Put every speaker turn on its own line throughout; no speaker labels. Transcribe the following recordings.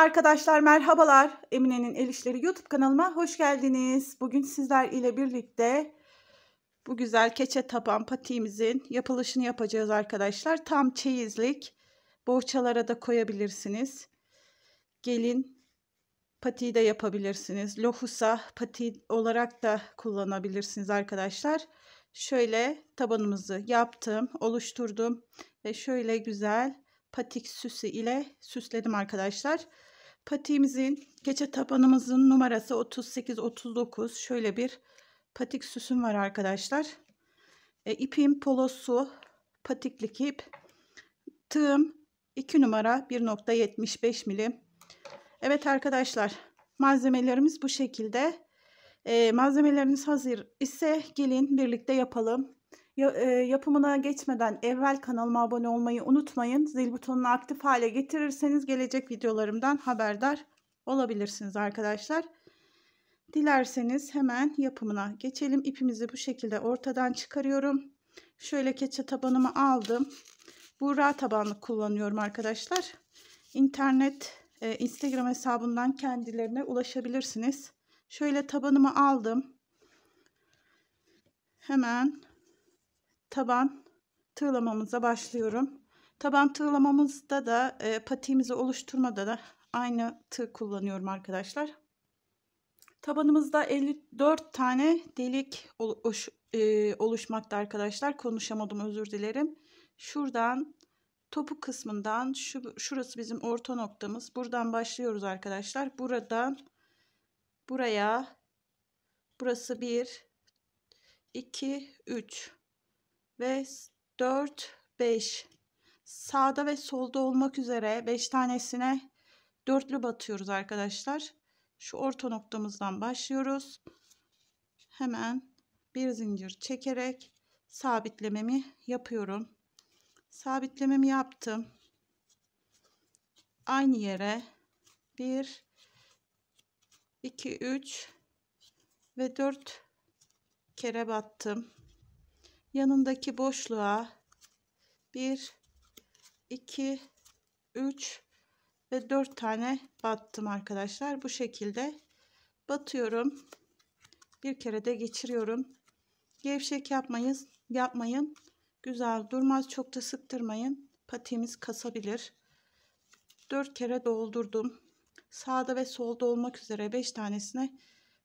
Arkadaşlar merhabalar. Emine'nin El İşleri YouTube kanalıma hoş geldiniz. Bugün sizler ile birlikte bu güzel keçe taban patiğimizin yapılışını yapacağız arkadaşlar. Tam çeyizlik. Bohçalara da koyabilirsiniz. Gelin patiği de yapabilirsiniz. Lohusa pati olarak da kullanabilirsiniz arkadaşlar. Şöyle tabanımızı yaptım, oluşturdum ve şöyle güzel patik süsü ile süsledim arkadaşlar. Patiğimizin keçe tabanımızın numarası 38-39. Şöyle bir patik süsüm var arkadaşlar. E, ipim polosu patiklik ip. Tığım 2 numara 1.75 milim. Evet arkadaşlar malzemelerimiz bu şekilde. E, malzemeleriniz hazır ise gelin birlikte yapalım yapımına geçmeden evvel kanalıma abone olmayı unutmayın. Zil butonunu aktif hale getirirseniz gelecek videolarımdan haberdar olabilirsiniz arkadaşlar. Dilerseniz hemen yapımına geçelim. İpimizi bu şekilde ortadan çıkarıyorum. Şöyle keçe tabanımı aldım. Buğra tabanlı kullanıyorum arkadaşlar. İnternet, Instagram hesabından kendilerine ulaşabilirsiniz. Şöyle tabanımı aldım. Hemen taban tığlamamıza başlıyorum. Taban tığlamamızda da e, patiğimizi oluşturmada da aynı tığ kullanıyorum arkadaşlar. Tabanımızda 54 tane delik oluş, e, oluşmakta arkadaşlar. Konuşamadım özür dilerim. Şuradan topu kısmından şu, şurası bizim orta noktamız. Buradan başlıyoruz arkadaşlar. Buradan buraya burası 1 2 3 ve 4, 5. Sağda ve solda olmak üzere 5 tanesine dörtlü batıyoruz arkadaşlar. Şu orta noktamızdan başlıyoruz. Hemen bir zincir çekerek sabitlememi yapıyorum. Sabitlememi yaptım. Aynı yere 1 2 3 ve 4 kere battım yanındaki boşluğa 1 2 3 ve 4 tane battım arkadaşlar bu şekilde batıyorum bir kere de geçiriyorum gevşek yapmayız yapmayın güzel durmaz çok da sıktırmayın patiğimiz kasabilir 4 kere doldurdum sağda ve solda olmak üzere 5 tanesine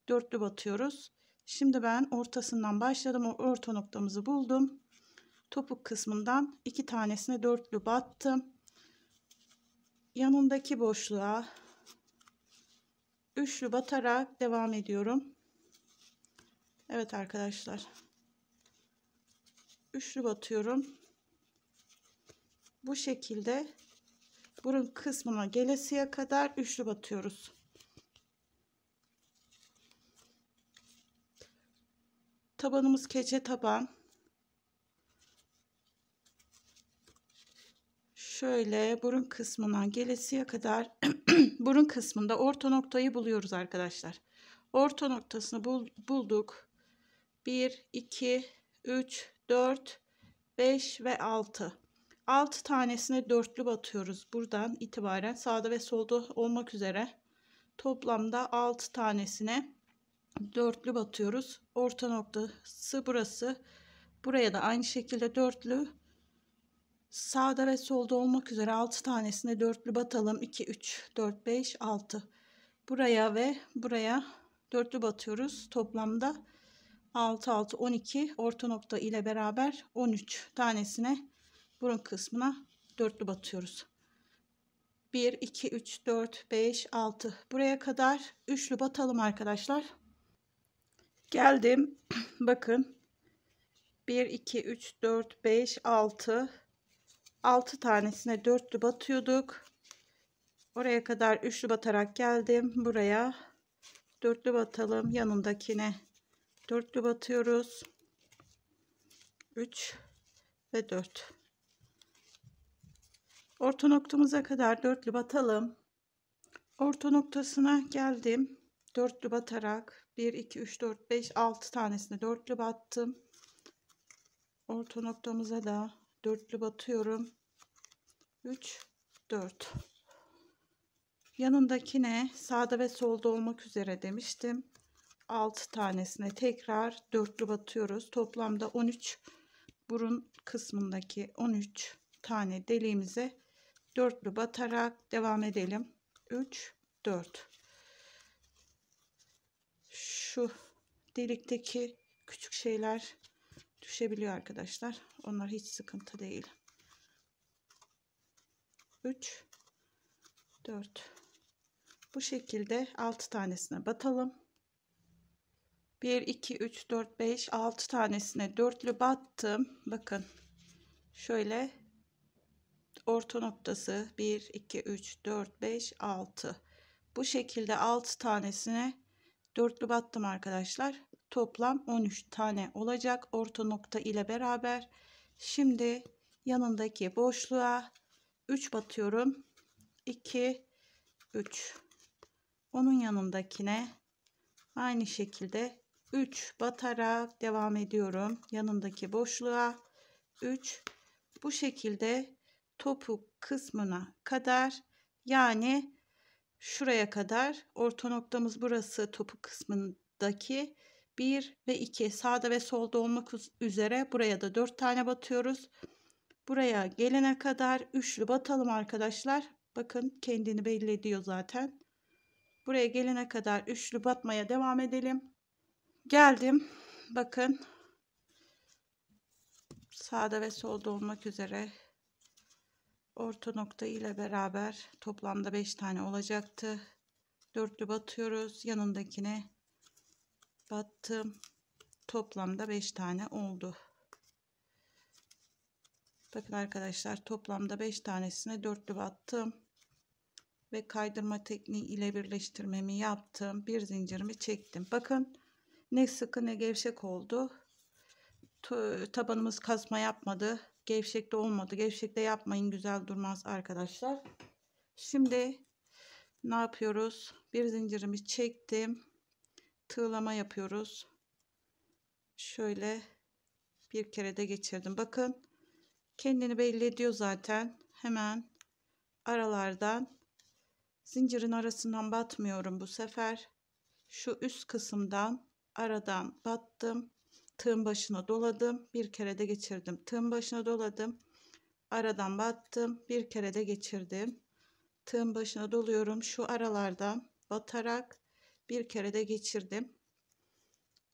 dörtlü batıyoruz Şimdi ben ortasından başladım. O orta noktamızı buldum. Topuk kısmından iki tanesine dörtlü battım. Yanındaki boşluğa üçlü batarak devam ediyorum. Evet arkadaşlar. Üçlü batıyorum. Bu şekilde burun kısmına gelesiye kadar üçlü batıyoruz. Tabanımız keçe taban. Şöyle burun kısmından gelesiye kadar burun kısmında orta noktayı buluyoruz arkadaşlar. Orta noktasını bul, bulduk. 1, 2, 3, 4, 5 ve 6. 6 tanesine dörtlü batıyoruz. Buradan itibaren sağda ve solda olmak üzere toplamda 6 tanesine dörtlü batıyoruz. Orta noktası burası. Buraya da aynı şekilde dörtlü sağda ve solda olmak üzere 6 tanesine dörtlü batalım. 2, 3, 4, 5, 6. Buraya ve buraya dörtlü batıyoruz. Toplamda 6, 6, 12 orta nokta ile beraber 13 tanesine burun kısmına dörtlü batıyoruz. 1, 2, 3, 4, 5, 6. Buraya kadar üçlü batalım arkadaşlar. Geldim. Bakın. 1, 2, 3, 4, 5, 6. 6 tanesine dörtlü batıyorduk. Oraya kadar üçlü batarak geldim. Buraya dörtlü batalım. Yanındakine dörtlü batıyoruz. 3 ve 4. Orta noktamıza kadar dörtlü batalım. Orta noktasına geldim. Dörtlü batarak 1, 2, 3, 4, 5, 6 tanesini dörtlü battım. Orta noktamıza da dörtlü batıyorum. 3, 4. Yanındakine sağda ve solda olmak üzere demiştim. 6 tanesine tekrar dörtlü batıyoruz. Toplamda 13 burun kısmındaki 13 tane deliğimize dörtlü batarak devam edelim. 3, 4 şu delikteki küçük şeyler düşebiliyor arkadaşlar. Onlar hiç sıkıntı değil. 3 4 bu şekilde 6 tanesine batalım. 1 2 3 4 5 6 tanesine dörtlü battım. Bakın. Şöyle orta noktası 1 2 3 4 5 6. Bu şekilde 6 tanesine Dörtlü battım arkadaşlar. Toplam 13 tane olacak orta nokta ile beraber. Şimdi yanındaki boşluğa 3 batıyorum. 2 3 onun yanındakine aynı şekilde 3 batarak devam ediyorum. Yanındaki boşluğa 3 bu şekilde topuk kısmına kadar yani şuraya kadar orta noktamız burası topuk kısmındaki 1 ve 2 sağda ve solda olmak üzere buraya da 4 tane batıyoruz. Buraya gelene kadar üçlü batalım arkadaşlar. Bakın kendini belli ediyor zaten. Buraya gelene kadar üçlü batmaya devam edelim. Geldim. Bakın sağda ve solda olmak üzere orta nokta ile beraber toplamda 5 tane olacaktı. Dörtlü batıyoruz. Yanındakine battım. Toplamda 5 tane oldu. Bakın arkadaşlar toplamda 5 tanesine dörtlü battım. Ve kaydırma tekniği ile birleştirmemi yaptım. Bir zincirimi çektim. Bakın ne sıkı ne gevşek oldu. Tabanımız kasma yapmadı. Gevşekte olmadı. Gevşekte yapmayın güzel durmaz arkadaşlar. Şimdi ne yapıyoruz? Bir zincirimi çektim. Tığlama yapıyoruz. Şöyle bir kere de geçirdim. Bakın kendini belli ediyor zaten. Hemen aralardan zincirin arasından batmıyorum bu sefer. Şu üst kısımdan aradan battım tığın başına doladım bir kere de geçirdim tığın başına doladım aradan battım bir kere de geçirdim tığın başına doluyorum şu aralardan batarak bir kere de geçirdim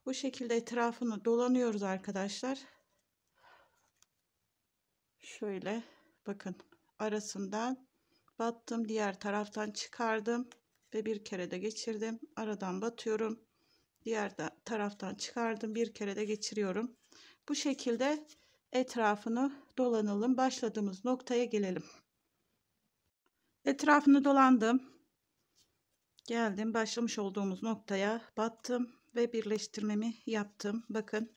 bu şekilde etrafını dolanıyoruz arkadaşlar şöyle bakın arasından battım diğer taraftan çıkardım ve bir kere de geçirdim aradan batıyorum diğer taraftan çıkardım bir kere de geçiriyorum bu şekilde etrafını dolanalım başladığımız noktaya gelelim etrafını dolandım geldim başlamış olduğumuz noktaya battım ve birleştirmemi yaptım bakın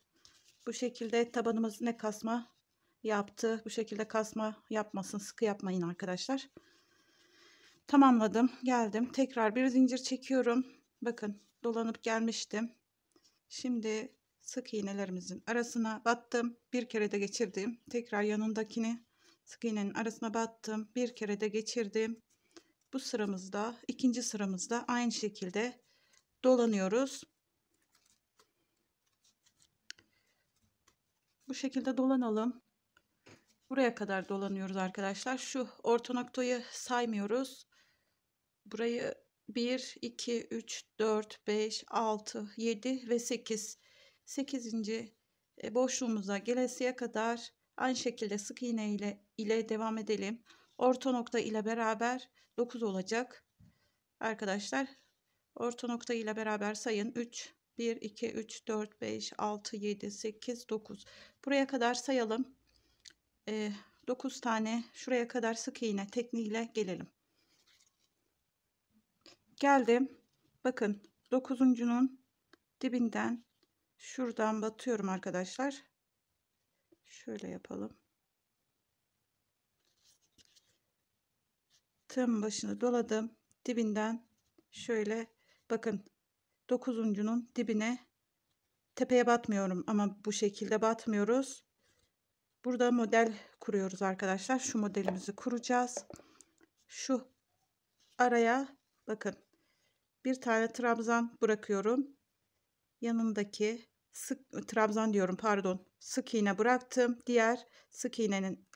bu şekilde tabanımız ne kasma yaptı bu şekilde kasma yapmasın sıkı yapmayın arkadaşlar tamamladım geldim tekrar bir zincir çekiyorum bakın dolanıp gelmiştim. Şimdi sık iğnelerimizin arasına battım. Bir kere de geçirdim. Tekrar yanındakini sık iğnenin arasına battım. Bir kere de geçirdim. Bu sıramızda ikinci sıramızda aynı şekilde dolanıyoruz. Bu şekilde dolanalım. Buraya kadar dolanıyoruz arkadaşlar. Şu orta noktayı saymıyoruz. Burayı 1, 2, 3, 4, 5, 6, 7 ve 8. 8. E, boşluğumuza gelesiye kadar aynı şekilde sık iğne ile, ile devam edelim. Orta nokta ile beraber 9 olacak. Arkadaşlar orta nokta ile beraber sayın 3, 1, 2, 3, 4, 5, 6, 7, 8, 9. Buraya kadar sayalım. E, 9 tane şuraya kadar sık iğne tekniğiyle gelelim geldim. Bakın dokuzuncunun dibinden şuradan batıyorum arkadaşlar. Şöyle yapalım. Tığım başını doladım. Dibinden şöyle bakın dokuzuncunun dibine tepeye batmıyorum ama bu şekilde batmıyoruz. Burada model kuruyoruz arkadaşlar. Şu modelimizi kuracağız. Şu araya bakın bir tane trabzan bırakıyorum. Yanındaki sık trabzan diyorum pardon. Sık iğne bıraktım. Diğer sık iğnenin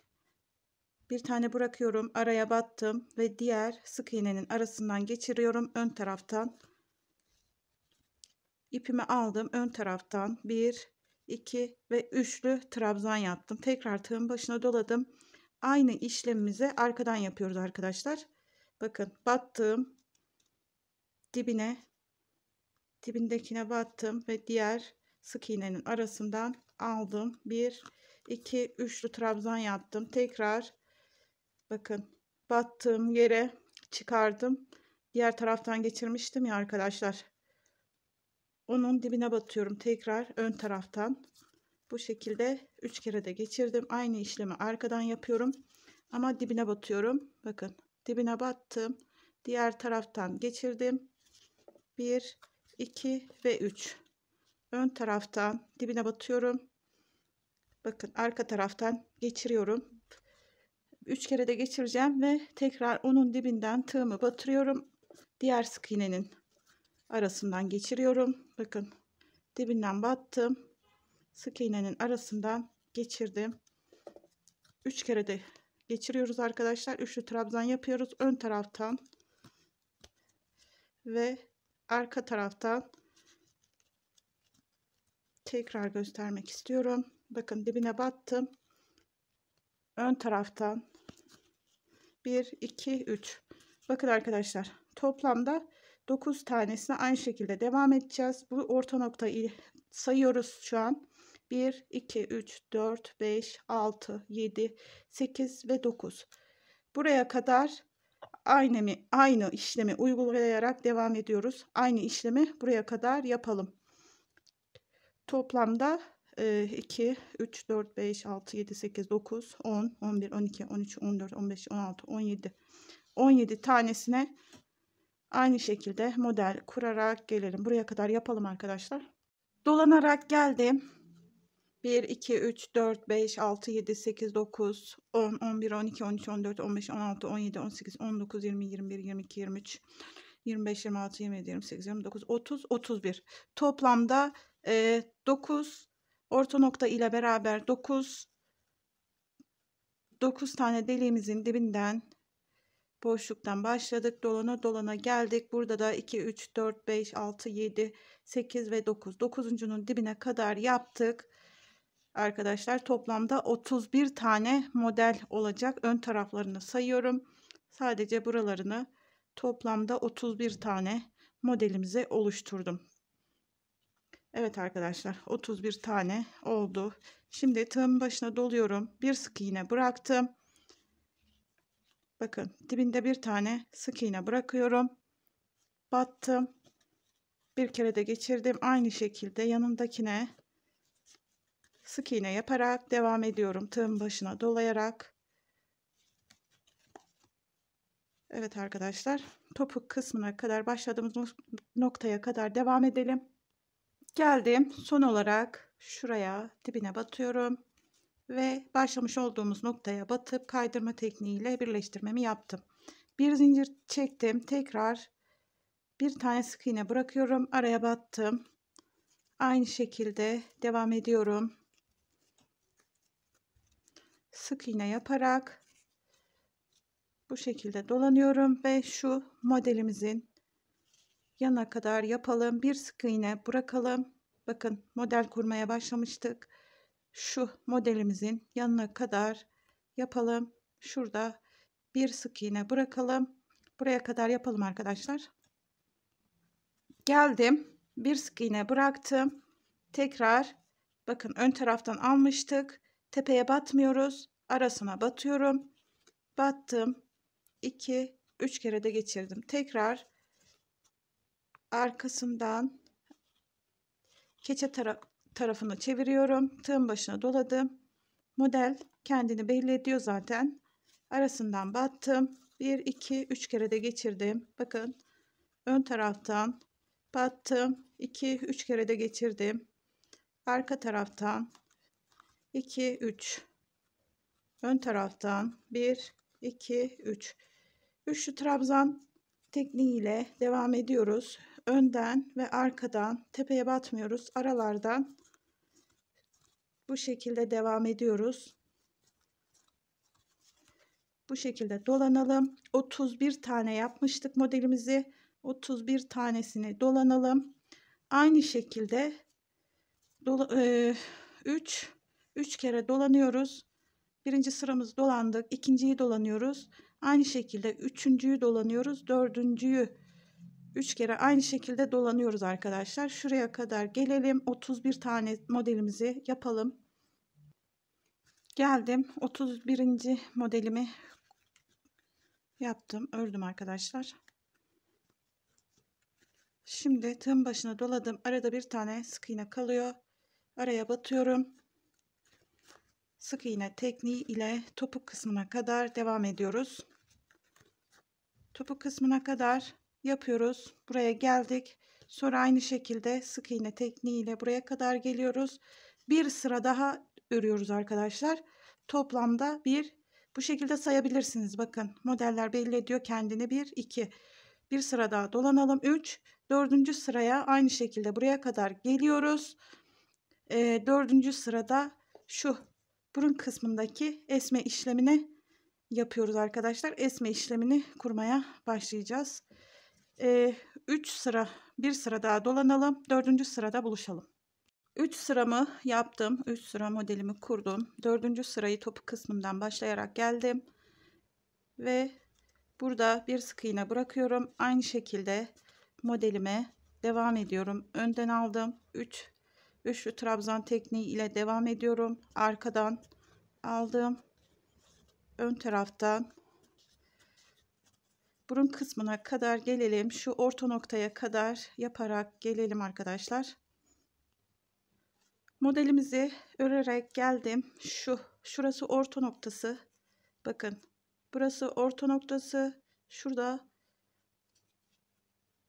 bir tane bırakıyorum. Araya battım ve diğer sık iğnenin arasından geçiriyorum ön taraftan. İpimi aldım ön taraftan 1 2 ve üçlü trabzan yaptım. Tekrar tığın başına doladım. Aynı işlemimizi arkadan yapıyoruz arkadaşlar. Bakın battığım dibine dibindekine battım ve diğer sık iğnenin arasından aldım. 1 2 üçlü trabzan yaptım. Tekrar bakın battığım yere çıkardım. Diğer taraftan geçirmiştim ya arkadaşlar. Onun dibine batıyorum tekrar ön taraftan. Bu şekilde 3 kere de geçirdim. Aynı işlemi arkadan yapıyorum. Ama dibine batıyorum. Bakın dibine battım. Diğer taraftan geçirdim. 1 2 ve 3 ön taraftan dibine batıyorum bakın arka taraftan geçiriyorum 3 kere de geçireceğim ve tekrar onun dibinden tığımı batırıyorum diğer sık iğnenin arasından geçiriyorum bakın dibinden battım sık iğnenin arasından geçirdim 3 kere de geçiriyoruz arkadaşlar. Üçlü trabzan yapıyoruz. Ön taraftan ve arka taraftan tekrar göstermek istiyorum. Bakın dibine battım. Ön taraftan 1, 2, 3. Bakın arkadaşlar toplamda 9 tanesine aynı şekilde devam edeceğiz. Bu orta noktayı sayıyoruz şu an. 1, 2, 3, 4, 5, 6, 7, 8 ve 9. Buraya kadar aynı, aynı işlemi uygulayarak devam ediyoruz. Aynı işlemi buraya kadar yapalım. Toplamda 2, 3, 4, 5, 6, 7, 8, 9, 10, 11, 12, 13, 14, 15, 16, 17. 17 tanesine aynı şekilde model kurarak gelelim. Buraya kadar yapalım arkadaşlar. Dolanarak geldim. 1, 2, 3, 4, 5, 6, 7, 8, 9, 10, 11, 12, 13, 14, 15, 16, 17, 18, 19, 20, 21, 22, 23, 25, 26, 27, 28, 29, 30, 31. Toplamda e, 9 orta nokta ile beraber 9 9 tane deliğimizin dibinden boşluktan başladık. Dolana dolana geldik. Burada da 2, 3, 4, 5, 6, 7, 8 ve 9. Dokuzuncunun dibine kadar yaptık arkadaşlar toplamda 31 tane model olacak. Ön taraflarını sayıyorum. Sadece buralarını toplamda 31 tane modelimize oluşturdum. Evet arkadaşlar 31 tane oldu. Şimdi tığın başına doluyorum. Bir sık iğne bıraktım. Bakın dibinde bir tane sık iğne bırakıyorum. Battım. Bir kere de geçirdim. Aynı şekilde yanındakine sık iğne yaparak devam ediyorum. Tığın başına dolayarak. Evet arkadaşlar topuk kısmına kadar başladığımız noktaya kadar devam edelim. Geldim. Son olarak şuraya dibine batıyorum. Ve başlamış olduğumuz noktaya batıp kaydırma tekniğiyle birleştirmemi yaptım. Bir zincir çektim. Tekrar bir tane sık iğne bırakıyorum. Araya battım. Aynı şekilde devam ediyorum sık iğne yaparak bu şekilde dolanıyorum ve şu modelimizin yana kadar yapalım. Bir sık iğne bırakalım. Bakın model kurmaya başlamıştık. Şu modelimizin yanına kadar yapalım. Şurada bir sık iğne bırakalım. Buraya kadar yapalım arkadaşlar. Geldim. Bir sık iğne bıraktım. Tekrar bakın ön taraftan almıştık. Tepeye batmıyoruz. Arasına batıyorum. Battım. 2 3 kere de geçirdim. Tekrar arkasından keçe tara tarafını çeviriyorum. Tığın başına doladım. Model kendini belli ediyor zaten. Arasından battım. 1 2 3 kere de geçirdim. Bakın ön taraftan battım. 2 3 kere de geçirdim. Arka taraftan 2 3 ön taraftan 1 2 3 üçlü trabzan tekniğiyle devam ediyoruz önden ve arkadan tepeye batmıyoruz aralardan bu şekilde devam ediyoruz bu şekilde dolanalım 31 tane yapmıştık modelimizi 31 tanesini dolanalım aynı şekilde dola, e, 3 3 kere dolanıyoruz. Birinci sıramızı dolandık. ikinciyi dolanıyoruz. Aynı şekilde üçüncüyü dolanıyoruz. Dördüncüyü 3 kere aynı şekilde dolanıyoruz arkadaşlar. Şuraya kadar gelelim. 31 tane modelimizi yapalım. Geldim. 31. modelimi yaptım. Ördüm arkadaşlar. Şimdi tığın başına doladım. Arada bir tane sık iğne kalıyor. Araya batıyorum sık iğne tekniği ile topuk kısmına kadar devam ediyoruz. Topuk kısmına kadar yapıyoruz. Buraya geldik. Sonra aynı şekilde sık iğne tekniği ile buraya kadar geliyoruz. Bir sıra daha örüyoruz arkadaşlar. Toplamda bir bu şekilde sayabilirsiniz. Bakın modeller belli ediyor kendini. Bir, iki. Bir sıra daha dolanalım. Üç. Dördüncü sıraya aynı şekilde buraya kadar geliyoruz. E, dördüncü sırada şu burun kısmındaki esme işlemini yapıyoruz arkadaşlar. Esme işlemini kurmaya başlayacağız. 3 ee, sıra, bir sıra daha dolanalım. Dördüncü sırada buluşalım. 3 sıramı yaptım. 3 sıra modelimi kurdum. 4. sırayı topuk kısmından başlayarak geldim. Ve burada bir sık iğne bırakıyorum. Aynı şekilde modelime devam ediyorum. Önden aldım. 3 Üçlü trabzan tekniği ile devam ediyorum. Arkadan aldım. Ön taraftan burun kısmına kadar gelelim. Şu orta noktaya kadar yaparak gelelim arkadaşlar. Modelimizi örerek geldim. Şu şurası orta noktası. Bakın. Burası orta noktası. Şurada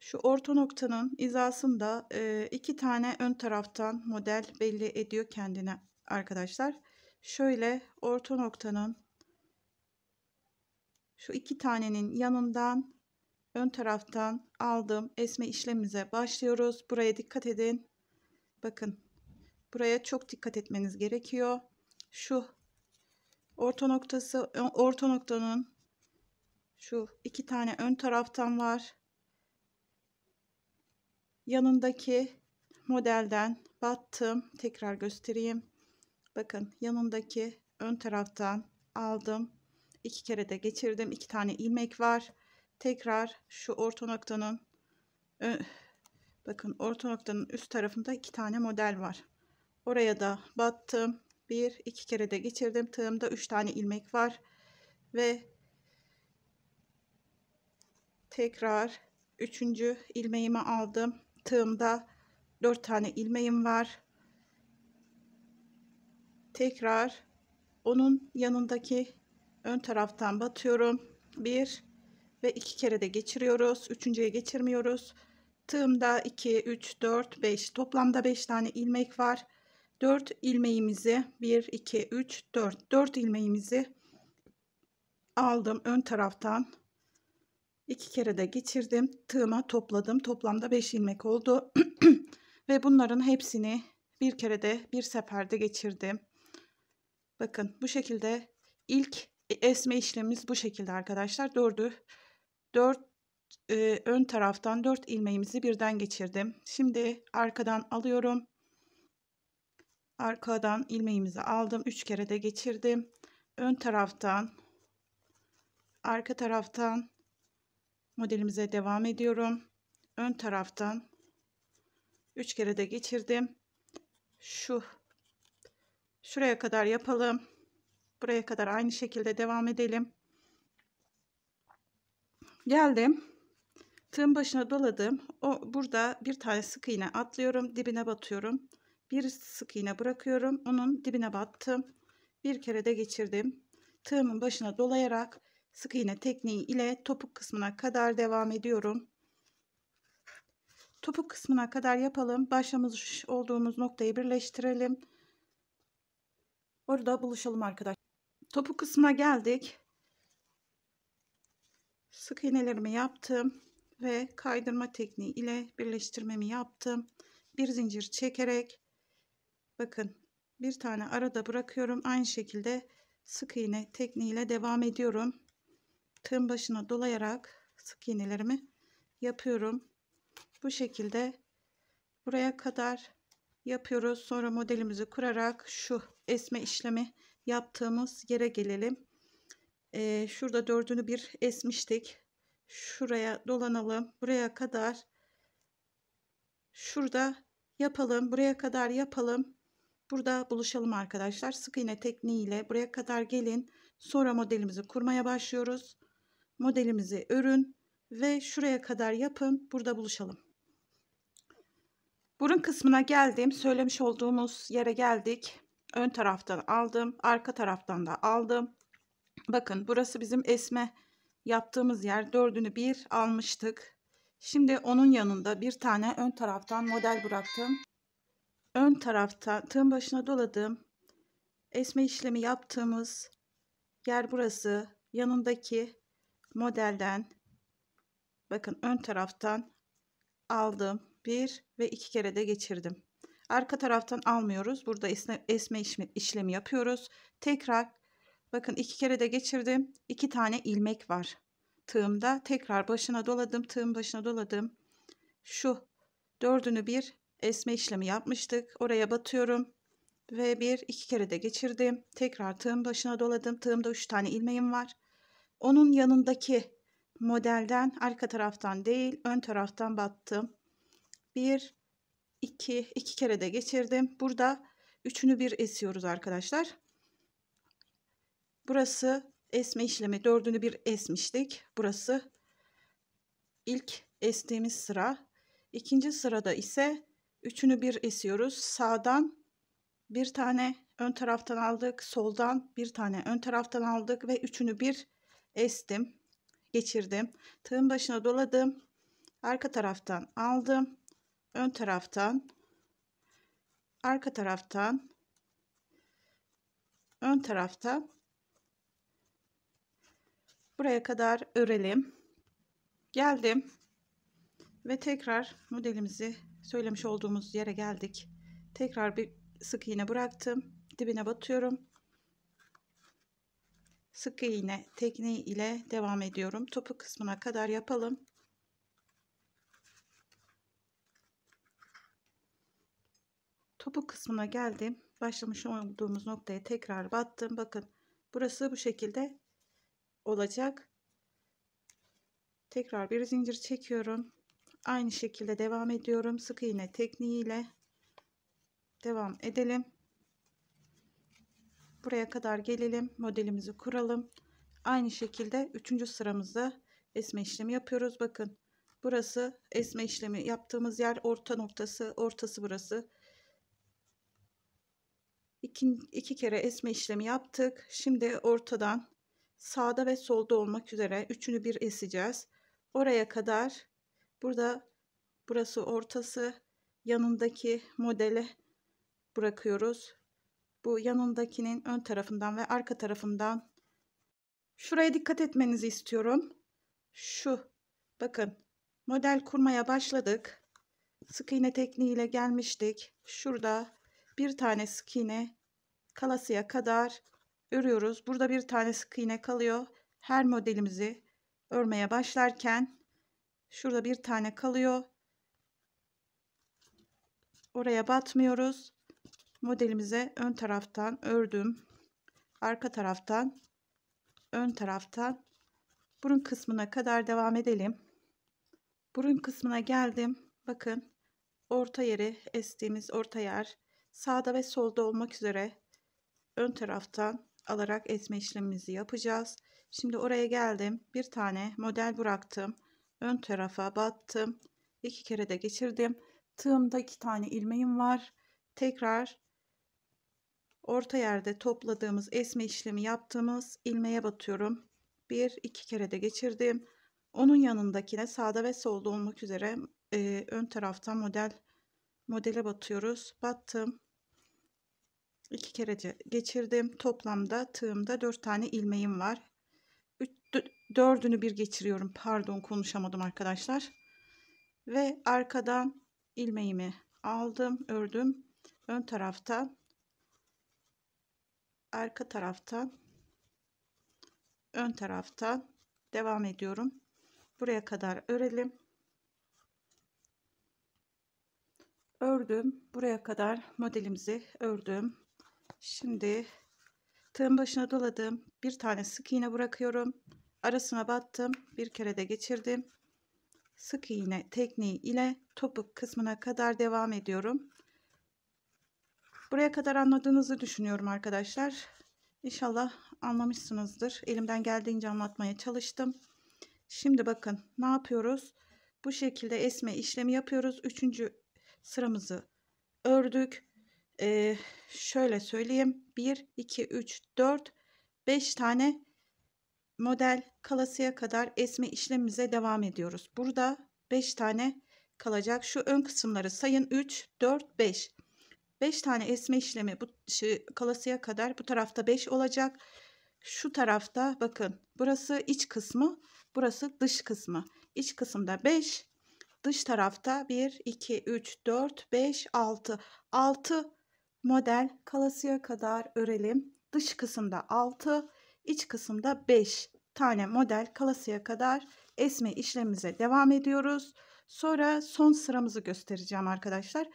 şu orta noktanın hizasında e, iki tane ön taraftan model belli ediyor kendine arkadaşlar. Şöyle orta noktanın şu iki tanenin yanından ön taraftan aldığım esme işlemimize başlıyoruz. Buraya dikkat edin. Bakın buraya çok dikkat etmeniz gerekiyor. Şu orta noktası orta noktanın şu iki tane ön taraftan var yanındaki modelden battım. Tekrar göstereyim. Bakın yanındaki ön taraftan aldım. İki kere de geçirdim. İki tane ilmek var. Tekrar şu orta noktanın bakın orta noktanın üst tarafında iki tane model var. Oraya da battım. Bir, iki kere de geçirdim. Tığımda üç tane ilmek var. Ve tekrar üçüncü ilmeğimi aldım tığımda 4 tane ilmeğim var. Tekrar onun yanındaki ön taraftan batıyorum. 1 ve 2 kere de geçiriyoruz. Üçüncüye geçirmiyoruz. Tığımda 2, 3, 4, 5 toplamda 5 tane ilmek var. 4 ilmeğimizi 1, 2, 3, 4, 4 ilmeğimizi aldım ön taraftan iki kere de geçirdim. Tığıma topladım. Toplamda 5 ilmek oldu. Ve bunların hepsini bir kere de bir seferde geçirdim. Bakın bu şekilde ilk e, esme işlemimiz bu şekilde arkadaşlar. Dördü, dört e, ön taraftan dört ilmeğimizi birden geçirdim. Şimdi arkadan alıyorum. Arkadan ilmeğimizi aldım. Üç kere de geçirdim. Ön taraftan, arka taraftan modelimize devam ediyorum. Ön taraftan 3 kere de geçirdim. Şu şuraya kadar yapalım. Buraya kadar aynı şekilde devam edelim. Geldim. Tığın başına doladım. O burada bir tane sık iğne atlıyorum, dibine batıyorum. Bir sık iğne bırakıyorum. Onun dibine battım. Bir kere de geçirdim. Tığımın başına dolayarak sık iğne tekniği ile topuk kısmına kadar devam ediyorum. Topuk kısmına kadar yapalım. Başlamış olduğumuz noktayı birleştirelim. Orada buluşalım arkadaşlar. Topuk kısmına geldik. Sık iğnelerimi yaptım ve kaydırma tekniği ile birleştirmemi yaptım. Bir zincir çekerek bakın bir tane arada bırakıyorum. Aynı şekilde sık iğne tekniği ile devam ediyorum tığın başına dolayarak sık iğnelerimi yapıyorum. Bu şekilde buraya kadar yapıyoruz. Sonra modelimizi kurarak şu esme işlemi yaptığımız yere gelelim. Ee, şurada dördünü bir esmiştik. Şuraya dolanalım. Buraya kadar şurada yapalım. Buraya kadar yapalım. Burada buluşalım arkadaşlar. Sık iğne tekniğiyle buraya kadar gelin. Sonra modelimizi kurmaya başlıyoruz modelimizi örün ve şuraya kadar yapın. Burada buluşalım. Burun kısmına geldim. Söylemiş olduğumuz yere geldik. Ön taraftan aldım. Arka taraftan da aldım. Bakın burası bizim esme yaptığımız yer. Dördünü bir almıştık. Şimdi onun yanında bir tane ön taraftan model bıraktım. Ön tarafta tığın başına doladım. esme işlemi yaptığımız yer burası. Yanındaki modelden bakın ön taraftan aldım. Bir ve iki kere de geçirdim. Arka taraftan almıyoruz. Burada esme işlemi yapıyoruz. Tekrar bakın iki kere de geçirdim. iki tane ilmek var tığımda. Tekrar başına doladım. Tığım başına doladım. Şu dördünü bir esme işlemi yapmıştık. Oraya batıyorum ve bir iki kere de geçirdim. Tekrar tığım başına doladım. Tığımda üç tane ilmeğim var. Onun yanındaki modelden arka taraftan değil ön taraftan battım. Bir, iki, iki kere de geçirdim. Burada üçünü bir esiyoruz arkadaşlar. Burası esme işlemi. Dördünü bir esmiştik. Burası ilk estiğimiz sıra. İkinci sırada ise üçünü bir esiyoruz. Sağdan bir tane ön taraftan aldık. Soldan bir tane ön taraftan aldık ve üçünü bir estim, geçirdim. Tığın başına doladım. Arka taraftan aldım. Ön taraftan arka taraftan ön taraftan buraya kadar örelim. Geldim ve tekrar modelimizi söylemiş olduğumuz yere geldik. Tekrar bir sık iğne bıraktım. Dibine batıyorum sık iğne tekniği ile devam ediyorum. Topu kısmına kadar yapalım. Topu kısmına geldim. Başlamış olduğumuz noktaya tekrar battım. Bakın burası bu şekilde olacak. Tekrar bir zincir çekiyorum. Aynı şekilde devam ediyorum. Sık iğne tekniği ile devam edelim. Buraya kadar gelelim. Modelimizi kuralım. Aynı şekilde üçüncü sıramızda esme işlemi yapıyoruz. Bakın burası esme işlemi yaptığımız yer orta noktası. Ortası burası. İki, iki kere esme işlemi yaptık. Şimdi ortadan sağda ve solda olmak üzere üçünü bir eseceğiz. Oraya kadar burada burası ortası yanındaki modele bırakıyoruz bu yanındakinin ön tarafından ve arka tarafından şuraya dikkat etmenizi istiyorum. Şu bakın model kurmaya başladık. Sık iğne tekniğiyle gelmiştik. Şurada bir tane sık iğne kalasıya kadar örüyoruz. Burada bir tane sık iğne kalıyor. Her modelimizi örmeye başlarken şurada bir tane kalıyor. Oraya batmıyoruz modelimize ön taraftan ördüm. Arka taraftan, ön taraftan burun kısmına kadar devam edelim. Burun kısmına geldim. Bakın orta yeri estiğimiz orta yer sağda ve solda olmak üzere ön taraftan alarak esme işlemimizi yapacağız. Şimdi oraya geldim. Bir tane model bıraktım. Ön tarafa battım. iki kere de geçirdim. Tığımda iki tane ilmeğim var. Tekrar orta yerde topladığımız esme işlemi yaptığımız ilmeğe batıyorum. Bir iki kere de geçirdim. Onun yanındakine sağda ve solda olmak üzere e, ön tarafta model modele batıyoruz. Battım. İki kere de geçirdim. Toplamda tığımda dört tane ilmeğim var. Üç, dördünü bir geçiriyorum. Pardon konuşamadım arkadaşlar. Ve arkadan ilmeğimi aldım, ördüm. Ön tarafta arka taraftan ön taraftan devam ediyorum. Buraya kadar örelim. Ördüm. Buraya kadar modelimizi ördüm. Şimdi tığın başına doladım. Bir tane sık iğne bırakıyorum. Arasına battım. Bir kere de geçirdim. Sık iğne tekniği ile topuk kısmına kadar devam ediyorum. Buraya kadar anladığınızı düşünüyorum arkadaşlar. İnşallah anlamışsınızdır. Elimden geldiğince anlatmaya çalıştım. Şimdi bakın ne yapıyoruz? Bu şekilde esme işlemi yapıyoruz. Üçüncü sıramızı ördük. Ee, şöyle söyleyeyim. 1, 2, 3, 4, 5 tane model kalasıya kadar esme işlemimize devam ediyoruz. Burada 5 tane kalacak. Şu ön kısımları sayın 3, 4, 5. 5 tane esme işlemi bu şu, kalasıya kadar bu tarafta 5 olacak. Şu tarafta bakın burası iç kısmı burası dış kısmı. İç kısımda 5 dış tarafta 1 2 3 4 5 6 6 model kalasıya kadar örelim. Dış kısımda 6 iç kısımda 5 tane model kalasıya kadar esme işlemimize devam ediyoruz. Sonra son sıramızı göstereceğim arkadaşlar.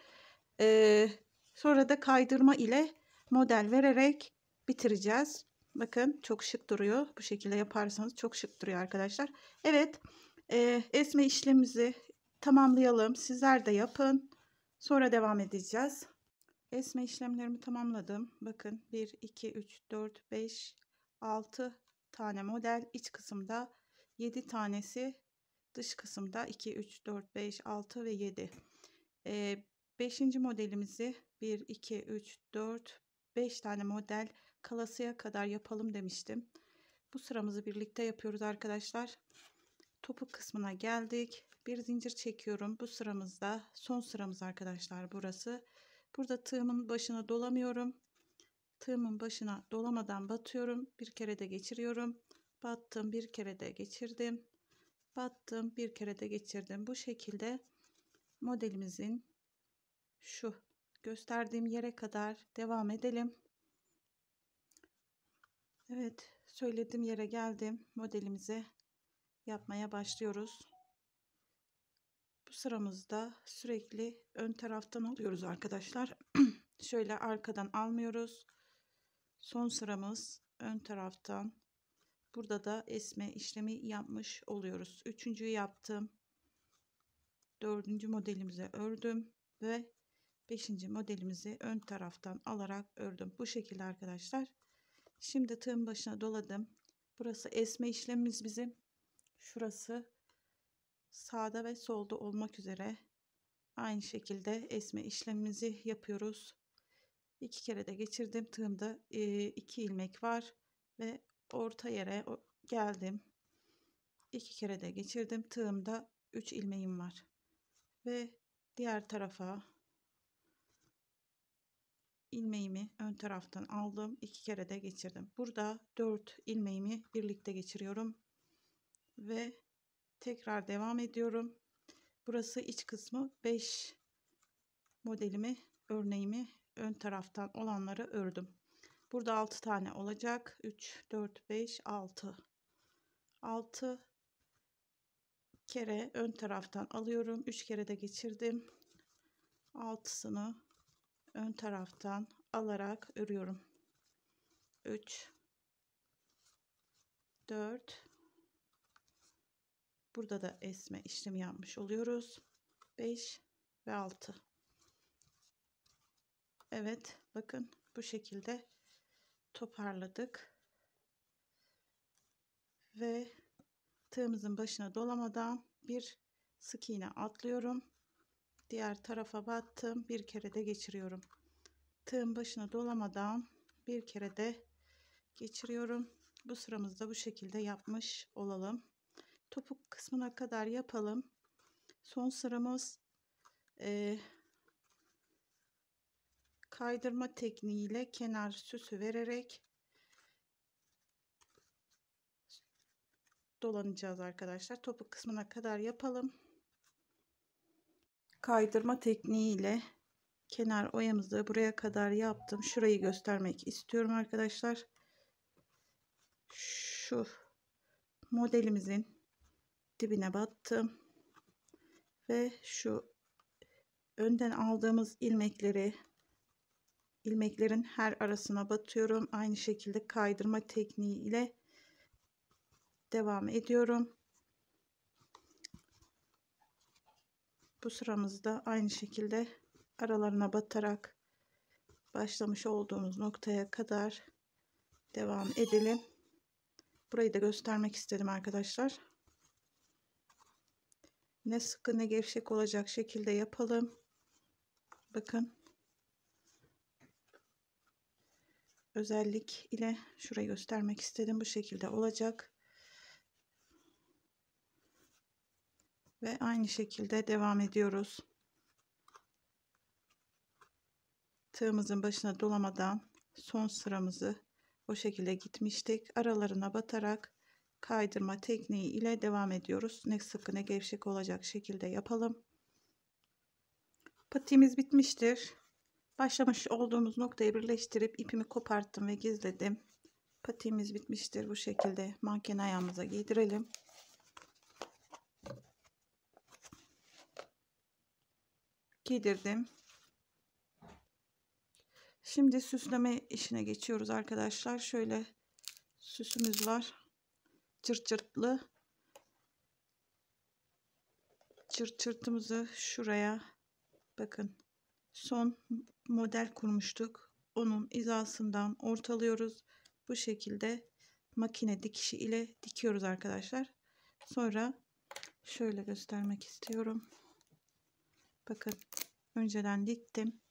Ee, Sonra da kaydırma ile model vererek bitireceğiz. Bakın çok şık duruyor. Bu şekilde yaparsanız çok şık duruyor arkadaşlar. Evet e, esme işlemimizi tamamlayalım. Sizler de yapın. Sonra devam edeceğiz. Esme işlemlerimi tamamladım. Bakın 1, 2, 3, 4, 5, 6 tane model iç kısımda 7 tanesi dış kısımda 2, 3, 4, 5, 6 ve 7. Ee, Beşinci modelimizi 1, 2, 3, 4, 5 tane model kalasıya kadar yapalım demiştim. Bu sıramızı birlikte yapıyoruz arkadaşlar. Topuk kısmına geldik. Bir zincir çekiyorum. Bu sıramızda son sıramız arkadaşlar burası. Burada tığımın başına dolamıyorum. Tığımın başına dolamadan batıyorum. Bir kere de geçiriyorum. Battım bir kere de geçirdim. Battım bir kere de geçirdim. Bu şekilde modelimizin şu gösterdiğim yere kadar devam edelim. Evet söylediğim yere geldim. Modelimizi yapmaya başlıyoruz. Bu sıramızda sürekli ön taraftan alıyoruz arkadaşlar. Şöyle arkadan almıyoruz. Son sıramız ön taraftan. Burada da esme işlemi yapmış oluyoruz. Üçüncüyü yaptım. Dördüncü modelimize ördüm ve 5. modelimizi ön taraftan alarak ördüm. Bu şekilde arkadaşlar. Şimdi tığın başına doladım. Burası esme işlemimiz bizim. Şurası sağda ve solda olmak üzere aynı şekilde esme işlemimizi yapıyoruz. İki kere de geçirdim. Tığımda ee, iki ilmek var ve orta yere geldim. İki kere de geçirdim. Tığımda üç ilmeğim var. Ve diğer tarafa ilmeğimi ön taraftan aldım. iki kere de geçirdim. Burada 4 ilmeğimi birlikte geçiriyorum. Ve tekrar devam ediyorum. Burası iç kısmı 5 modelimi, örneğimi ön taraftan olanları ördüm. Burada 6 tane olacak. 3, 4, 5, 6. 6 kere ön taraftan alıyorum. 3 kere de geçirdim. 6'sını ön taraftan alarak örüyorum. 3 4 Burada da esme işlemi yapmış oluyoruz. 5 ve 6. Evet, bakın bu şekilde toparladık. Ve tığımızın başına dolamadan bir sık iğne atlıyorum diğer tarafa battım bir kere de geçiriyorum tığın başına dolamadan bir kere de geçiriyorum bu sıramızda bu şekilde yapmış olalım topuk kısmına kadar yapalım son sıramız e, kaydırma tekniğiyle kenar süsü vererek dolanacağız arkadaşlar. Topuk kısmına kadar yapalım kaydırma tekniğiyle kenar oyamızı buraya kadar yaptım. Şurayı göstermek istiyorum arkadaşlar. Şu modelimizin dibine battım. Ve şu önden aldığımız ilmekleri ilmeklerin her arasına batıyorum. Aynı şekilde kaydırma tekniği ile devam ediyorum. bu sıramızda aynı şekilde aralarına batarak başlamış olduğumuz noktaya kadar devam edelim. Burayı da göstermek istedim arkadaşlar. Ne sıkı ne gevşek olacak şekilde yapalım. Bakın. Özellik ile şurayı göstermek istedim. Bu şekilde olacak. ve aynı şekilde devam ediyoruz. Tığımızın başına dolamadan son sıramızı o şekilde gitmiştik. Aralarına batarak kaydırma tekniği ile devam ediyoruz. Ne sıkı ne gevşek olacak şekilde yapalım. Patiğimiz bitmiştir. Başlamış olduğumuz noktayı birleştirip ipimi koparttım ve gizledim. Patiğimiz bitmiştir. Bu şekilde manken ayağımıza giydirelim. giydirdim. Şimdi süsleme işine geçiyoruz arkadaşlar. Şöyle süsümüz var. Çırt çırtlı. Çırt çırtımızı şuraya bakın son model kurmuştuk. Onun izasından ortalıyoruz. Bu şekilde makine dikişi ile dikiyoruz arkadaşlar. Sonra şöyle göstermek istiyorum. Bakın önceden diktim.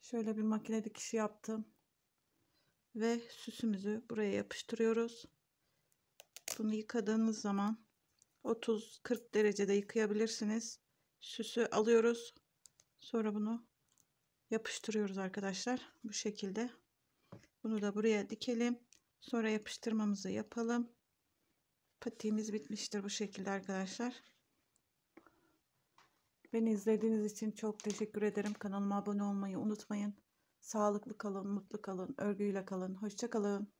Şöyle bir makine dikişi yaptım. Ve süsümüzü buraya yapıştırıyoruz. Bunu yıkadığınız zaman 30-40 derecede yıkayabilirsiniz. Süsü alıyoruz. Sonra bunu yapıştırıyoruz arkadaşlar. Bu şekilde. Bunu da buraya dikelim. Sonra yapıştırmamızı yapalım. Patiğimiz bitmiştir bu şekilde arkadaşlar. Beni izlediğiniz için çok teşekkür ederim. Kanalıma abone olmayı unutmayın. Sağlıklı kalın, mutlu kalın, örgüyle kalın. Hoşçakalın.